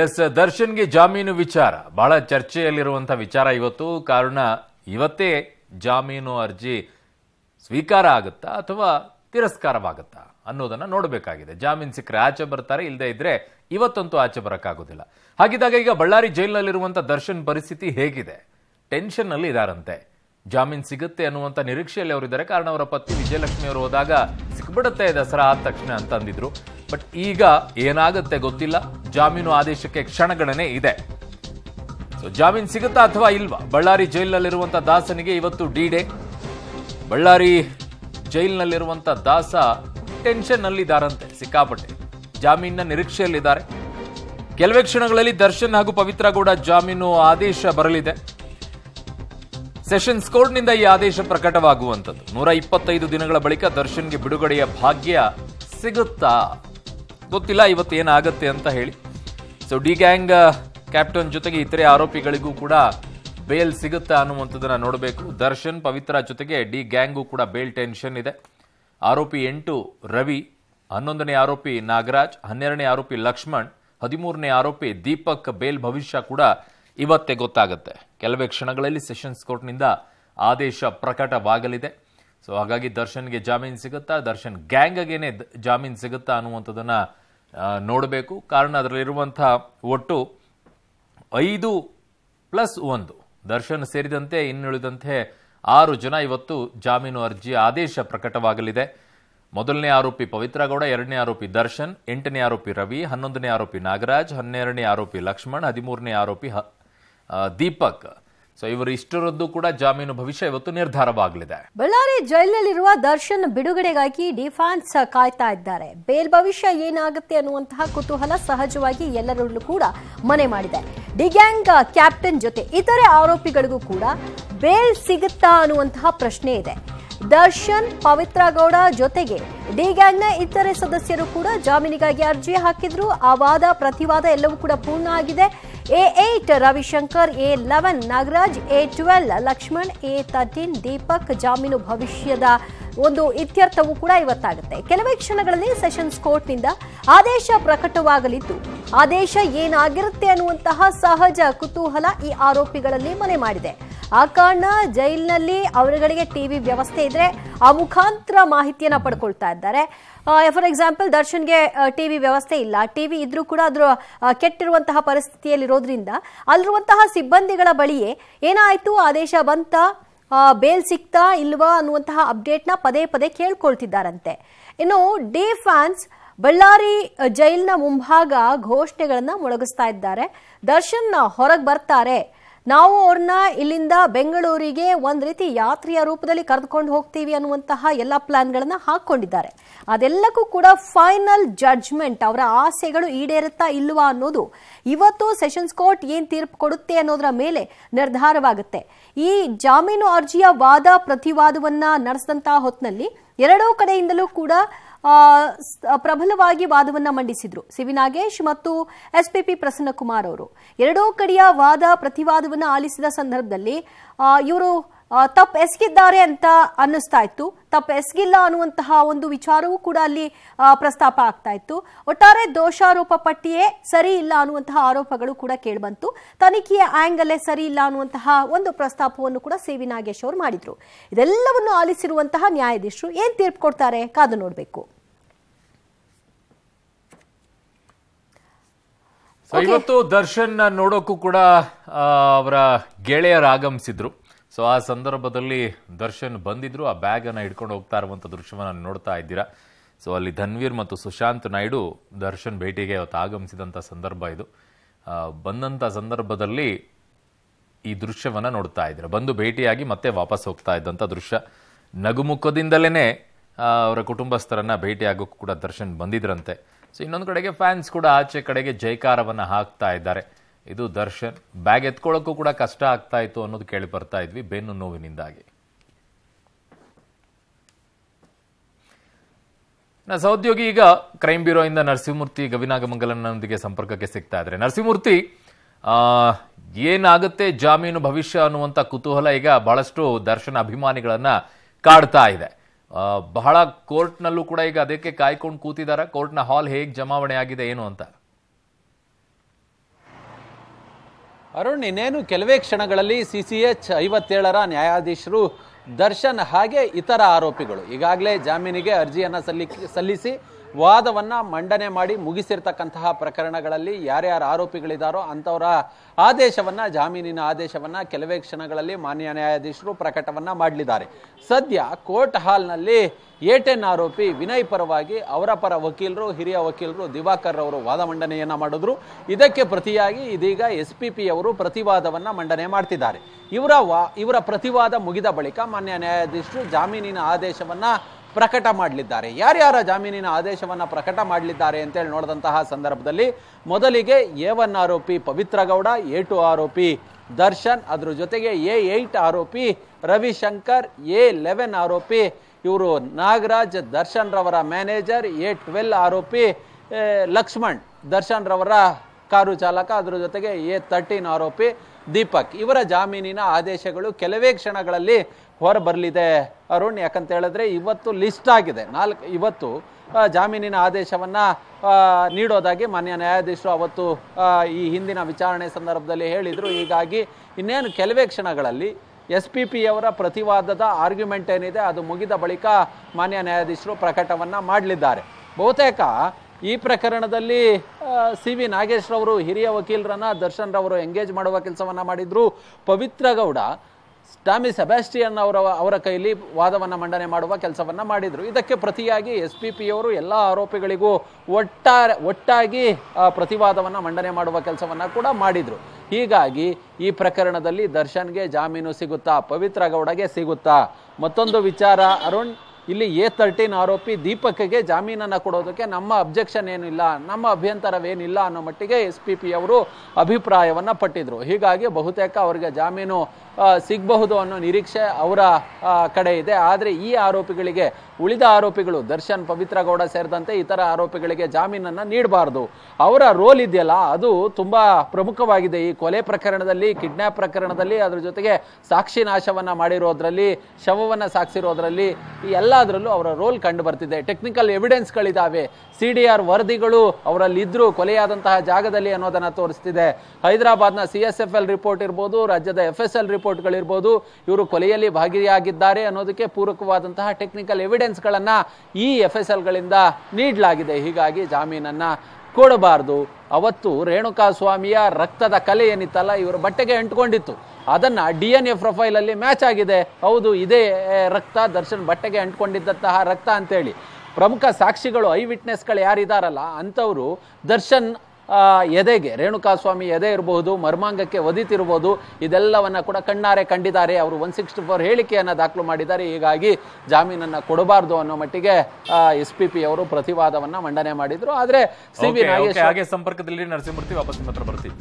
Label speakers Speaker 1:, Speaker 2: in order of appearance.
Speaker 1: S ದರ್ಶನ್ಗೆ ಜಾಮೀನು ವಿಚಾರ ಬಹಳ ಚರ್ಚೆಯಲ್ಲಿರುವಂತಹ ವಿಚಾರ ಇವತ್ತು ಕಾರಣ ಇವತ್ತೇ ಜಾಮೀನು ಅರ್ಜಿ ಸ್ವೀಕಾರ ಆಗುತ್ತಾ ಅಥವಾ ತಿರಸ್ಕಾರವಾಗುತ್ತಾ ಅನ್ನೋದನ್ನ ನೋಡಬೇಕಾಗಿದೆ ಜಾಮೀನು ಸಿಕ್ಕರೆ ಆಚೆ ಬರ್ತಾರೆ ಇಲ್ಲದೆ ಇದ್ರೆ ಇವತ್ತಂತೂ ಆಚೆ ಬರೋಕ್ಕಾಗೋದಿಲ್ಲ ಹಾಗಿದ್ದಾಗ ಈಗ ಬಳ್ಳಾರಿ ಜೈಲಿನಲ್ಲಿರುವಂತಹ ದರ್ಶನ್ ಪರಿಸ್ಥಿತಿ ಹೇಗಿದೆ ಟೆನ್ಷನ್ ಅಲ್ಲಿ ಇದಾರಂತೆ ಜಾಮೀನು ಸಿಗುತ್ತೆ ಅನ್ನುವಂಥ ನಿರೀಕ್ಷೆಯಲ್ಲಿ ಅವರಿದ್ದಾರೆ ಕಾರಣ ಅವರ ಪತ್ನಿ ವಿಜಯಲಕ್ಷ್ಮಿ ಅವರು ಹೋದಾಗ ಸಿಕ್ಬಿಡುತ್ತೆ ದಸರಾ ಆದ ತಕ್ಷಣ ಅಂತಂದಿದ್ರು ಬಟ್ ಈಗ ಏನಾಗುತ್ತೆ ಗೊತ್ತಿಲ್ಲ ಜಾಮೀನು ಆದೇಶಕ್ಕೆ ಕ್ಷಣಗಣನೆ ಇದೆ ಸೊ ಜಾಮೀನು ಸಿಗುತ್ತಾ ಅಥವಾ ಇಲ್ವಾ ಬಳ್ಳಾರಿ ಜೈಲಿನಲ್ಲಿರುವಂಥ ದಾಸನಿಗೆ ಇವತ್ತು ಡಿ ಡೇ ಬಳ್ಳಾರಿ ಜೈಲಿನಲ್ಲಿರುವಂಥ ದಾಸ ಟೆನ್ಷನ್ನಲ್ಲಿದ್ದಾರಂತೆ ಸಿಕ್ಕಾಪಟ್ಟೆ ಜಾಮೀನಿನ ನಿರೀಕ್ಷೆಯಲ್ಲಿದ್ದಾರೆ ಕೆಲವೇ ಕ್ಷಣಗಳಲ್ಲಿ ದರ್ಶನ್ ಹಾಗೂ ಪವಿತ್ರ ಕೂಡ ಜಾಮೀನು ಆದೇಶ ಬರಲಿದೆ ಸೆಷನ್ಸ್ ಕೋರ್ಟ್ನಿಂದ ಈ ಆದೇಶ ಪ್ರಕಟವಾಗುವಂಥದ್ದು ನೂರ ಇಪ್ಪತ್ತೈದು ದಿನಗಳ ಬಳಿಕ ದರ್ಶನ್ಗೆ ಬಿಡುಗಡೆಯ ಭಾಗ್ಯ ಸಿಗುತ್ತಾ ಗೊತ್ತಿಲ್ಲ ಇವತ್ತೇನಾಗತ್ತೆ ಅಂತ ಹೇಳಿ ಸೊ ಡಿ ಗ್ಯಾಂಗ್ ಕ್ಯಾಪ್ಟನ್ ಜೊತೆಗೆ ಇತರೆ ಆರೋಪಿಗಳಿಗೂ ಕೂಡ ಬೇಲ್ ಸಿಗುತ್ತಾ ಅನ್ನುವಂಥದ್ದನ್ನು ನೋಡಬೇಕು ದರ್ಶನ್ ಪವಿತ್ರ ಜೊತೆಗೆ ಡಿ ಗ್ಯಾಂಗು ಕೂಡ ಬೇಲ್ ಟೆನ್ಷನ್ ಇದೆ ಆರೋಪಿ ಎಂಟು ರವಿ ಹನ್ನೊಂದನೇ ಆರೋಪಿ ನಾಗರಾಜ್ ಹನ್ನೆರಡನೇ ಆರೋಪಿ ಲಕ್ಷ್ಮಣ್ ಹದಿಮೂರನೇ ಆರೋಪಿ ದೀಪಕ್ ಬೇಲ್ ಭವಿಷ್ಯ ಕೂಡ ಇವತ್ತೇ ಗೊತ್ತಾಗುತ್ತೆ ಕೆಲವೇ ಕ್ಷಣಗಳಲ್ಲಿ ಸೆಷನ್ಸ್ ಕೋರ್ಟ್ನಿಂದ ಆದೇಶ ಪ್ರಕಟವಾಗಲಿದೆ ಸೊ ಹಾಗಾಗಿ ದರ್ಶನ್ಗೆ ಜಾಮೀನು ಸಿಗುತ್ತಾ ದರ್ಶನ್ ಗ್ಯಾಂಗಗೇನೆ ಜಾಮೀನು ಸಿಗುತ್ತಾ ಅನ್ನುವಂಥದ್ದನ್ನು ನೋಡಬೇಕು ಕಾರಣ ಅದರಲ್ಲಿರುವಂಥ ಒಟ್ಟು ಐದು ಪ್ಲಸ್ ಒಂದು ದರ್ಶನ್ ಸೇರಿದಂತೆ ಇನ್ನುಳಿದಂತೆ ಆರು ಜನ ಇವತ್ತು ಜಾಮೀನು ಅರ್ಜಿ ಆದೇಶ ಪ್ರಕಟವಾಗಲಿದೆ ಮೊದಲನೇ ಆರೋಪಿ ಪವಿತ್ರಗೌಡ ಎರಡನೇ ಆರೋಪಿ ದರ್ಶನ್ ಎಂಟನೇ ಆರೋಪಿ ರವಿ ಹನ್ನೊಂದನೇ ಆರೋಪಿ ನಾಗರಾಜ್ ಹನ್ನೆರಡನೇ ಆರೋಪಿ ಲಕ್ಷ್ಮಣ್ ಹದಿಮೂರನೇ ಆರೋಪಿ ದೀಪಕ್ ಸೊ ಇವರು ಇಷ್ಟರದ್ದು ಕೂಡ ಜಾಮೀನು ಭವಿಷ್ಯ ಇವತ್ತು ನಿರ್ಧಾರವಾಗಲಿದೆ
Speaker 2: ಬಳ್ಳಾರಿ ಜೈಲಿನಲ್ಲಿರುವ ದರ್ಶನ್ ಬಿಡುಗಡೆಗಾಗಿ ಡಿಫಾನ್ಸ್ ಕಾಯ್ತಾ ಇದ್ದಾರೆ ಬೇಲ್ ಭವಿಷ್ಯ ಏನಾಗುತ್ತೆ ಅನ್ನುವಂತಹ ಕುತೂಹಲ ಸಹಜವಾಗಿ ಎಲ್ಲರಲ್ಲೂ ಕೂಡ ಮನೆ ಮಾಡಿದೆ ಡಿಗ್ಯಾಂಗ್ ಕ್ಯಾಪ್ಟನ್ ಜೊತೆ ಇತರೆ ಆರೋಪಿಗಳಿಗೂ ಕೂಡ ಬೇಲ್ ಸಿಗುತ್ತಾ ಅನ್ನುವಂತಹ ಪ್ರಶ್ನೆ ಇದೆ ದರ್ಶನ್ ಪವಿತ್ರ ಗೌಡ ಜೊತೆಗೆ ಡಿ ನ ಇತರೆ ಸದಸ್ಯರು ಕೂಡ ಜಾಮೀನಿಗಾಗಿ ಅರ್ಜಿ ಹಾಕಿದ್ರು ಆ ವಾದ ಪ್ರತಿವಾದ ಎಲ್ಲವೂ ಕೂಡ ಪೂರ್ಣ ಆಗಿದೆ A eight Ravishankar A eleven Nagaraj A twelve Lakshman A thirteen Deepak ಜಾಮೀನು ಭವಿಷ್ಯದ ಒಂದು ಇತ್ಯರ್ಥವೂ ಕೂಡ ಇವತ್ತಾಗುತ್ತೆ ಕೆಲವೇ ಕ್ಷಣಗಳಲ್ಲಿ ಸೆಷನ್ಸ್ ಕೋರ್ಟ್ನಿಂದ ಆದೇಶ ಪ್ರಕಟವಾಗಲಿದ್ದು ಆದೇಶ ಏನಾಗಿರುತ್ತೆ ಅನ್ನುವಂತಹ ಸಹಜ ಕುತೂಹಲ ಈ ಆರೋಪಿಗಳಲ್ಲಿ ಮನೆ ಮಾಡಿದೆ ಆ ಕಾರಣ ಜೈಲಿನಲ್ಲಿ ಅವರುಗಳಿಗೆ ಟಿವಿ ವ್ಯವಸ್ಥೆ ಇದ್ರೆ ಆ ಮುಖಾಂತರ ಮಾಹಿತಿಯನ್ನ ಪಡ್ಕೊಳ್ತಾ ಇದ್ದಾರೆ ಫಾರ್ ಎಕ್ಸಾಂಪಲ್ ದರ್ಶನ್ಗೆ ಟಿವಿ ವ್ಯವಸ್ಥೆ ಇಲ್ಲ ಟಿವಿ ಇದ್ರೂ ಕೂಡ ಅದ್ರ ಕೆಟ್ಟಿರುವಂತಹ ಪರಿಸ್ಥಿತಿಯಲ್ಲಿರೋದ್ರಿಂದ ಅಲ್ಲಿರುವಂತಹ ಸಿಬ್ಬಂದಿಗಳ ಬಳಿಯೇ ಏನಾಯ್ತು ಆದೇಶ ಬಂತ ಬೇಲ್ ಸಿಕ್ತಾ ಇಲ್ವಾ ಅನ್ನುವಂತಹ ನ ಪದೇ ಪದೇ ಕೇಳ್ಕೊಳ್ತಿದ್ದಾರಂತೆ ಇನ್ನು ಡಿ ಫ್ಯಾನ್ಸ್ ಬಳ್ಳಾರಿ ಜೈಲಿನ ಮುಂಭಾಗ ಘೋಷಣೆಗಳನ್ನ ಮೊಳಗಿಸ್ತಾ ಇದ್ದಾರೆ ದರ್ಶನ್ ಹೊರಗೆ ಬರ್ತಾರೆ ನಾವು ಅವ್ರನ್ನ ಇಲ್ಲಿಂದ ಬೆಂಗಳೂರಿಗೆ ಒಂದು ರೀತಿ ಯಾತ್ರೆಯ ರೂಪದಲ್ಲಿ ಕರೆದುಕೊಂಡು ಹೋಗ್ತೀವಿ ಅನ್ನುವಂತಹ ಎಲ್ಲ ಪ್ಲಾನ್ಗಳನ್ನ ಹಾಕೊಂಡಿದ್ದಾರೆ ಅದೆಲ್ಲಕ್ಕೂ ಕೂಡ ಫೈನಲ್ ಜಡ್ಜ್ಮೆಂಟ್ ಅವರ ಆಸೆಗಳು ಈಡೇರುತ್ತಾ ಇಲ್ವಾ ಅನ್ನೋದು ಇವತ್ತು ಸೆಷನ್ಸ್ ಕೋರ್ಟ್ ಏನು ತೀರ್ಪು ಕೊಡುತ್ತೆ ಅನ್ನೋದರ ಮೇಲೆ ನಿರ್ಧಾರವಾಗುತ್ತೆ ಈ ಜಾಮೀನು ಅರ್ಜಿಯ ವಾದ ಪ್ರತಿವಾದವನ್ನ ನಡೆಸಿದಂತಹ ಹೊತ್ತಿನಲ್ಲಿ ಎರಡೂ ಕಡೆಯಿಂದಲೂ ಕೂಡ ಪ್ರಬಲವಾಗಿ ವಾದವನ್ನು ಮಂಡಿಸಿದ್ರು ಸಿವಿ ನಾಗೇಶ್ ಮತ್ತು ಎಸ್ಪಿಪಿ ಪ್ರಸನ್ನಕುಮಾರ್ ಅವರು ಎರಡೂ ಕಡೆಯ ವಾದ ಪ್ರತಿವಾದವನ್ನು ಆಲಿಸಿದ ಸಂದರ್ಭದಲ್ಲಿ ಇವರು ತಪ್ಪು ಎಸಗಿದ್ದಾರೆ ಅಂತ ಅನ್ನಿಸ್ತಾ ಇತ್ತು ತಪ್ಪು ಎಸಗಿಲ್ಲ ಅನ್ನುವಂತಹ ಒಂದು ವಿಚಾರವೂ ಕೂಡ ಅಲ್ಲಿ ಪ್ರಸ್ತಾಪ ಆಗ್ತಾ ಇತ್ತು ಒಟ್ಟಾರೆ ದೋಷಾರೋಪ ಪಟ್ಟಿಯೇ ಸರಿ ಇಲ್ಲ ಅನ್ನುವಂತಹ ಆರೋಪಗಳು ಕೂಡ ಕೇಳಿಬಂತು ತನಿಖೆಯ ಆ್ಯಂಗಲ್ಲೇ ಸರಿ ಇಲ್ಲ ಅನ್ನುವಂತಹ ಒಂದು ಪ್ರಸ್ತಾಪವನ್ನು ಕೂಡ ಸಿ ನಾಗೇಶ್ ಅವರು ಮಾಡಿದ್ರು ಇದೆಲ್ಲವನ್ನು ಆಲಿಸಿರುವಂತಹ ನ್ಯಾಯಾಧೀಶರು ಏನ್ ತೀರ್ಪು ಕೊಡ್ತಾರೆ ಕಾದು ನೋಡಬೇಕು
Speaker 1: ಇವತ್ತು ದರ್ಶನ್ ನೋಡೋಕ್ಕೂ ಕೂಡ ಅವರ ಗೆಳೆಯರು ಆಗಮಿಸಿದ್ರು ಸೊ ಆ ಸಂದರ್ಭದಲ್ಲಿ ದರ್ಶನ್ ಬಂದಿದ್ರು ಆ ಬ್ಯಾಗ್ ಬ್ಯಾಗನ್ನು ಹಿಡ್ಕೊಂಡು ಹೋಗ್ತಾ ಇರುವಂತ ದೃಶ್ಯವನ್ನು ನೋಡ್ತಾ ಇದ್ದೀರಾ ಸೊ ಅಲ್ಲಿ ಧನ್ವೀರ್ ಮತ್ತು ಸುಶಾಂತ್ ನಾಯ್ಡು ದರ್ಶನ್ ಭೇಟಿಗೆ ಅವತ್ತು ಆಗಮಿಸಿದಂಥ ಸಂದರ್ಭ ಇದು ಬಂದಂತ ಸಂದರ್ಭದಲ್ಲಿ ಈ ದೃಶ್ಯವನ್ನು ನೋಡ್ತಾ ಇದ್ದೀರಾ ಬಂದು ಭೇಟಿಯಾಗಿ ಮತ್ತೆ ವಾಪಸ್ ಹೋಗ್ತಾ ಇದ್ದಂಥ ದೃಶ್ಯ ನಗುಮುಖದಿಂದಲೇ ಅವರ ಕುಟುಂಬಸ್ಥರನ್ನ ಭೇಟಿಯಾಗೋಕ್ಕೂ ಕೂಡ ದರ್ಶನ್ ಬಂದಿದ್ರಂತೆ ಸೊ ಇನ್ನೊಂದು ಕಡೆಗೆ ಫ್ಯಾನ್ಸ್ ಕೂಡ ಆಚೆ ಕಡೆಗೆ ಜೈಕಾರವನ್ನು ಹಾಕ್ತಾ ಇದ್ದಾರೆ ಇದು ದರ್ಶನ್ ಬ್ಯಾಗ್ ಎತ್ಕೊಳ್ಳೋಕ್ಕೂ ಕೂಡ ಕಷ್ಟ ಆಗ್ತಾ ಇತ್ತು ಅನ್ನೋದು ಕೇಳಿ ಬರ್ತಾ ಇದ್ವಿ ಬೆನ್ನು ನೋವಿನಿಂದಾಗಿ ನಾ ಸಹೋದ್ಯೋಗಿ ಈಗ ಕ್ರೈಮ್ ಬ್ಯೂರೋ ಇಂದ ನರಸಿಂಹಮೂರ್ತಿ ಗವಿನಾಗಮಂಗಲನೊಂದಿಗೆ ಸಂಪರ್ಕಕ್ಕೆ ಸಿಗ್ತಾ ಇದ್ರೆ ನರಸಿಂಹಮೂರ್ತಿ ಏನಾಗುತ್ತೆ ಜಾಮೀನು ಭವಿಷ್ಯ ಅನ್ನುವಂಥ ಕುತೂಹಲ ಈಗ ಬಹಳಷ್ಟು ದರ್ಶನ ಅಭಿಮಾನಿಗಳನ್ನ ಕಾಡ್ತಾ ಇದೆ ಬಹಳ ಕೋರ್ಟ್ನಲ್ಲೂ ಕೂಡ ಈಗ ಅದಕ್ಕೆ ಕಾಯ್ಕೊಂಡು ಕೂತಿದ್ದಾರೆ ಕೋರ್ಟ್ನ ಹಾಲ್ ಹೇಗೆ ಜಮಾವಣೆ ಆಗಿದೆ ಏನು ಅಂತ
Speaker 3: ಅರುಣ್ ಇನ್ನೇನು ಕೆಲವೇ ಕ್ಷಣಗಳಲ್ಲಿ ಸಿ ಸಿ ಎಚ್ ಐವತ್ತೇಳರ ನ್ಯಾಯಾಧೀಶರು ದರ್ಶನ್ ಹಾಗೆ ಇತರ ಆರೋಪಿಗಳು ಈಗಾಗಲೇ ಜಾಮೀನಿಗೆ ಅರ್ಜಿಯನ್ನು ಸಲ್ಲಿ ಸಲ್ಲಿಸಿ ವಾದವನ್ನು ಮಂಡನೆ ಮಾಡಿ ಮುಗಿಸಿರ್ತಕ್ಕಂತಹ ಪ್ರಕರಣಗಳಲ್ಲಿ ಯಾರ್ಯಾರು ಆರೋಪಿಗಳಿದ್ದಾರೋ ಅಂತವರ ಆದೇಶವನ್ನು ಜಾಮೀನಿನ ಆದೇಶವನ್ನು ಕೆಲವೇ ಕ್ಷಣಗಳಲ್ಲಿ ಮಾನ್ಯ ನ್ಯಾಯಾಧೀಶರು ಪ್ರಕಟವನ್ನು ಮಾಡಲಿದ್ದಾರೆ ಸದ್ಯ ಕೋರ್ಟ್ ಹಾಲ್ನಲ್ಲಿ ಏಟೆನ್ ಆರೋಪಿ ವಿನಯ್ ಪರವಾಗಿ ಅವರ ಪರ ವಕೀಲರು ಹಿರಿಯ ವಕೀಲರು ದಿವಾಕರ್ ಅವರು ವಾದ ಮಂಡನೆಯನ್ನು ಮಾಡಿದ್ರು ಇದಕ್ಕೆ ಪ್ರತಿಯಾಗಿ ಇದೀಗ ಎಸ್ ಪಿ ಪಿ ಅವರು ಪ್ರತಿವಾದವನ್ನು ಮಂಡನೆ ಮಾಡ್ತಿದ್ದಾರೆ ಇವರ ವಾ ಇವರ ಪ್ರತಿವಾದ ಮುಗಿದ ಬಳಿಕ ಮಾನ್ಯ ನ್ಯಾಯಾಧೀಶರು ಜಾಮೀನಿನ ಆದೇಶವನ್ನು ಪ್ರಕಟ ಮಾಡಲಿದ್ದಾರೆ ಯಾರ್ಯಾರ ಜಾಮೀನಿನ ಆದೇಶವನ್ನು ಪ್ರಕಟ ಮಾಡಲಿದ್ದಾರೆ ಅಂತೇಳಿ ನೋಡಿದಂತಹ ಸಂದರ್ಭದಲ್ಲಿ ಮೊದಲಿಗೆ ಎ ಒನ್ ಆರೋಪಿ ಪವಿತ್ರ ಗೌಡ ಎ ಟು ಆರೋಪಿ ದರ್ಶನ್ ಅದ್ರ ಜೊತೆಗೆ ಎ ಏಟ್ ಆರೋಪಿ ರವಿಶಂಕರ್ ಎ ಲೆವೆನ್ ಆರೋಪಿ ಇವರು ನಾಗರಾಜ್ ದರ್ಶನ್ ರವರ ಮ್ಯಾನೇಜರ್ ಎ ಟ್ವೆಲ್ ಆರೋಪಿ ಲಕ್ಷ್ಮಣ್ ದರ್ಶನ್ ರವರ ಕಾರು ಚಾಲಕ ಅದರ ಜೊತೆಗೆ ಎ ತರ್ಟೀನ್ ಆರೋಪಿ ದೀಪಕ್ ಇವರ ಜಾಮೀನಿನ ಆದೇಶಗಳು ಕೆಲವೇ ಕ್ಷಣಗಳಲ್ಲಿ ಹೊರಬರಲಿದೆ ಅರುಣ್ ಯಾಕಂತ ಹೇಳಿದ್ರೆ ಇವತ್ತು ಲಿಸ್ಟ್ ಆಗಿದೆ ನಾಲ್ಕು ಇವತ್ತು ಜಾಮೀನಿನ ಆದೇಶವನ್ನು ನೀಡೋದಾಗಿ ಮಾನ್ಯ ನ್ಯಾಯಾಧೀಶರು ಅವತ್ತು ಈ ಹಿಂದಿನ ವಿಚಾರಣೆ ಸಂದರ್ಭದಲ್ಲಿ ಹೇಳಿದರು ಹೀಗಾಗಿ ಇನ್ನೇನು ಕೆಲವೇ ಕ್ಷಣಗಳಲ್ಲಿ ಎಸ್ ಪಿ ಪಿಯವರ ಪ್ರತಿವಾದದ ಆರ್ಗ್ಯುಮೆಂಟ್ ಏನಿದೆ ಅದು ಮುಗಿದ ಬಳಿಕ ಮಾನ್ಯ ನ್ಯಾಯಾಧೀಶರು ಪ್ರಕಟವನ್ನು ಮಾಡಲಿದ್ದಾರೆ ಬಹುತೇಕ ಈ ಪ್ರಕರಣದಲ್ಲಿ ಸಿ ವಿ ನಾಗೇಶ್ ರವರು ಹಿರಿಯ ವಕೀಲರನ್ನ ದರ್ಶನ್ ರವರು ಎಂಗೇಜ್ ಮಾಡುವ ಕೆಲಸವನ್ನ ಮಾಡಿದ್ರು ಪವಿತ್ರ ಗೌಡ ಟಾಮಿ ಸೆಬಾಸ್ಟಿಯನ್ ಅವರ ಅವರ ಕೈಲಿ ವಾದವನ್ನು ಮಂಡನೆ ಮಾಡುವ ಕೆಲಸವನ್ನ ಮಾಡಿದ್ರು ಇದಕ್ಕೆ ಪ್ರತಿಯಾಗಿ ಎಸ್ ಪಿ ಪಿಯವರು ಎಲ್ಲ ಆರೋಪಿಗಳಿಗೂ ಒಟ್ಟಾರೆ ಒಟ್ಟಾಗಿ ಪ್ರತಿವಾದವನ್ನು ಮಂಡನೆ ಮಾಡುವ ಕೆಲಸವನ್ನ ಕೂಡ ಮಾಡಿದ್ರು ಹೀಗಾಗಿ ಈ ಪ್ರಕರಣದಲ್ಲಿ ದರ್ಶನ್ಗೆ ಜಾಮೀನು ಸಿಗುತ್ತಾ ಪವಿತ್ರ ಗೌಡಗೆ ಸಿಗುತ್ತಾ ಮತ್ತೊಂದು ವಿಚಾರ ಅರುಣ್ ಇಲ್ಲಿ ಎ ತರ್ಟೀನ್ ಆರೋಪಿ ದೀಪಕ್ಗೆ ಜಾಮೀನನ್ನು ಕೊಡೋದಕ್ಕೆ ನಮ್ಮ ಅಬ್ಜೆಕ್ಷನ್ ಏನಿಲ್ಲ ನಮ್ಮ ಅಭ್ಯಂತರವೇನಿಲ್ಲ ಅನ್ನೋ ಮಟ್ಟಿಗೆ ಎಸ್ ಪಿ ಪಿ ಅವರು ಅಭಿಪ್ರಾಯವನ್ನು ಪಟ್ಟಿದ್ರು ಹೀಗಾಗಿ ಬಹುತೇಕ ಅವರಿಗೆ ಜಾಮೀನು ಸಿಗಬಹುದು ಅನ್ನೋ ನಿರೀಕ್ಷೆ ಅವರ ಕಡೆ ಇದೆ ಆದರೆ ಈ ಆರೋಪಿಗಳಿಗೆ ಉಳಿದ ಆರೋಪಿಗಳು ದರ್ಶನ್ ಪವಿತ್ರ ಗೌಡ ಸೇರಿದಂತೆ ಇತರ ಆರೋಪಿಗಳಿಗೆ ಜಾಮೀನನ್ನು ನೀಡಬಾರ್ದು ಅವರ ರೋಲ್ ಇದೆಯಲ್ಲ ಅದು ತುಂಬ ಪ್ರಮುಖವಾಗಿದೆ ಈ ಕೊಲೆ ಪ್ರಕರಣದಲ್ಲಿ ಕಿಡ್ನ್ಯಾಪ್ ಪ್ರಕರಣದಲ್ಲಿ ಅದರ ಜೊತೆಗೆ ಸಾಕ್ಷಿ ನಾಶವನ್ನು ಮಾಡಿರೋದ್ರಲ್ಲಿ ಶವವನ್ನು ಸಾಕ್ಷಿರೋದ್ರಲ್ಲಿ ಈ ಎಲ್ಲದರಲ್ಲೂ ಅವರ ರೋಲ್ ಕಂಡು ಬರ್ತಿದೆ ಟೆಕ್ನಿಕಲ್ ಎವಿಡೆನ್ಸ್ಗಳಿದ್ದಾವೆ ಸಿ ಡಿ ಆರ್ ವರದಿಗಳು ಅವರಲ್ಲಿ ಕೊಲೆಯಾದಂತಹ ಜಾಗದಲ್ಲಿ ಅನ್ನೋದನ್ನು ತೋರಿಸ್ತಿದೆ ಹೈದರಾಬಾದ್ನ C S F L report ಇರ್ಬೋದು ರಾಜ್ಯದ ಎಫ್ ಎಸ್ ಎಲ್ ರಿಪೋರ್ಟ್ಗಳಿರ್ಬೋದು ಇವರು ಕೊಲೆಯಲ್ಲಿ ಭಾಗಿಯಾಗಿದ್ದಾರೆ ಅನ್ನೋದಕ್ಕೆ ಪೂರಕವಾದಂತಹ ಟೆಕ್ನಿಕಲ್ ಎವಿಡೆನ್ಸ್ ಎವಿಡೆನ್ಸ್ಗಳನ್ನು ಈ ಎಫ್ ಎಸ್ ಎಲ್ಗಳಿಂದ ನೀಡಲಾಗಿದೆ ಹೀಗಾಗಿ ಜಾಮೀನನ್ನು ಕೊಡಬಾರ್ದು ಅವತ್ತು ರೇಣುಕಾ ಸ್ವಾಮಿಯ ರಕ್ತದ ಕಲೆ ಏನಿತ್ತಲ್ಲ ಇವರು ಬಟ್ಟೆಗೆ ಅಂಟ್ಕೊಂಡಿತ್ತು ಅದನ್ನು ಡಿ ಎನ್ ಎ ಪ್ರೊಫೈಲಲ್ಲಿ ಮ್ಯಾಚ್ ಆಗಿದೆ ಹೌದು ಇದೇ ರಕ್ತ ದರ್ಶನ್ ಬಟ್ಟೆಗೆ ಅಂಟ್ಕೊಂಡಿದ್ದಂತಹ ರಕ್ತ ಅಂತೇಳಿ ಪ್ರಮುಖ ಸಾಕ್ಷಿಗಳು ಐ ವಿಟ್ನೆಸ್ಗಳು ಯಾರಿದಾರಲ್ಲ ಅಂಥವರು ದರ್ಶನ್ ಎದೆಗೆ ರೇಣುಕಾಸ್ವಾಮಿ ಎದೆ ಇರಬಹುದು ಮರ್ಮಾಂಗಕ್ಕೆ ಒದಿತಿರ್ಬೋದು ಇದೆಲ್ಲವನ್ನು ಕೂಡ ಕಣ್ಣಾರೆ ಕಂಡಿದ್ದಾರೆ ಅವರು ಒನ್ ಸಿಕ್ಸ್ಟಿ ಫೋರ್ ಹೇಳಿಕೆಯನ್ನು ದಾಖಲು ಮಾಡಿದ್ದಾರೆ ಹೀಗಾಗಿ ಜಾಮೀನನ್ನು ಕೊಡಬಾರ್ದು ಅನ್ನೋ ಮಟ್ಟಿಗೆ ಎಸ್ ಪಿ ಪಿ ಅವರು ಪ್ರತಿವಾದವನ್ನು ಮಂಡನೆ ಮಾಡಿದರು ಆದರೆ ಸಿ ಹಾಗೆ
Speaker 1: ಸಂಪರ್ಕದಲ್ಲಿ ನರಸಿಂಹಮೂರ್ತಿ ವಾಪಸ್ ಮಾತ್ರ ಬರ್ತೀವಿ